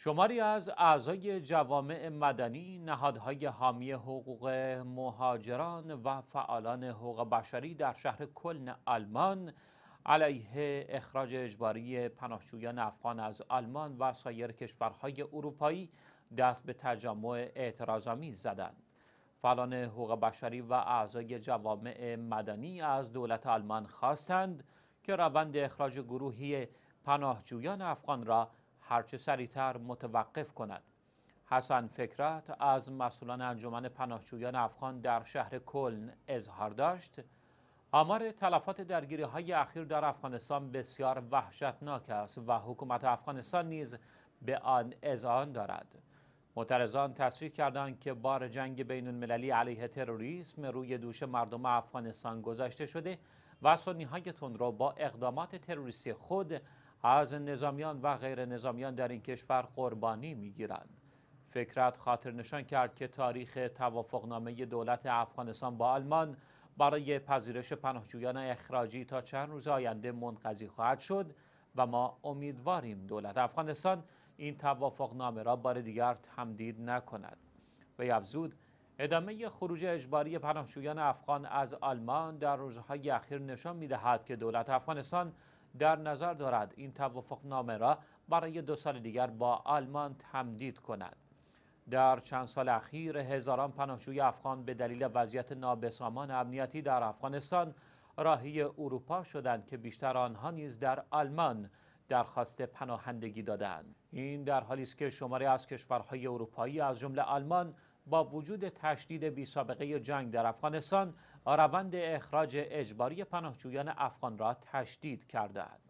شماری از اعضای جوامع مدنی، نهادهای حامی حقوق مهاجران و فعالان حقوق بشری در شهر کلن آلمان علیه اخراج اجباری پناهجویان افغان از آلمان و سایر کشورهای اروپایی دست به تجمع اعتراضامی زدند. فعالان حقوق بشری و اعضای جوامع مدنی از دولت آلمان خواستند که روند اخراج گروهی پناهجویان افغان را هرچه سریعتر متوقف کند حسن فکرت از مسئولان انجمن پناهجویان افغان در شهر کلن اظهار داشت آمار تلفات درگیری های اخیر در افغانستان بسیار وحشتناک است و حکومت افغانستان نیز به آن اذعان دارد معترضان تصریح کردند که بار جنگ بین المللی علیه تروریسم روی دوش مردم افغانستان گذاشته شده و سنی های تندرو با اقدامات تروریستی خود از نظامیان و غیر نظامیان در این کشور قربانی میگیرند فکرت خاطر نشان کرد که تاریخ توافقنامه دولت افغانستان با آلمان برای پذیرش پناهجویان اخراجی تا چند روز آینده منقضی خواهد شد و ما امیدواریم دولت افغانستان این توافقنامه را بار دیگر تمدید نکند و افزود ادامه خروج اجباری پناهجویان افغان از آلمان در روزهای اخیر نشان میدهد که دولت افغانستان در نظر دارد این نامه را برای دو سال دیگر با آلمان تمدید کند در چند سال اخیر هزاران پناهجوی افغان به دلیل وضعیت نابسامان امنیتی در افغانستان راهی اروپا شدند که بیشتر آنها نیز در آلمان درخواست پناهندگی دادند این در حالی است که شماری از کشورهای اروپایی از جمله آلمان با وجود تشدید بی سابقه جنگ در افغانستان روند اخراج اجباری پناهجویان افغان را تشدید کرده است.